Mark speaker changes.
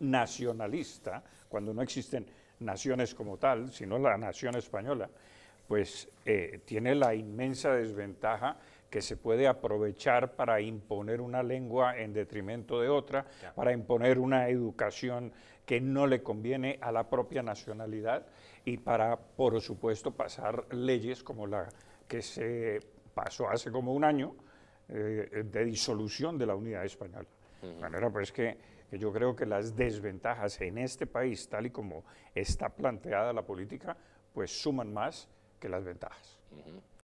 Speaker 1: nacionalista, cuando no existen naciones como tal, sino la nación española, pues eh, tiene la inmensa desventaja que se puede aprovechar para imponer una lengua en detrimento de otra, para imponer una educación que no le conviene a la propia nacionalidad y para, por supuesto, pasar leyes como la que se pasó hace como un año eh, de disolución de la unidad española. manera pues que que yo creo que las desventajas en este país, tal y como está planteada la política, pues suman más que las ventajas.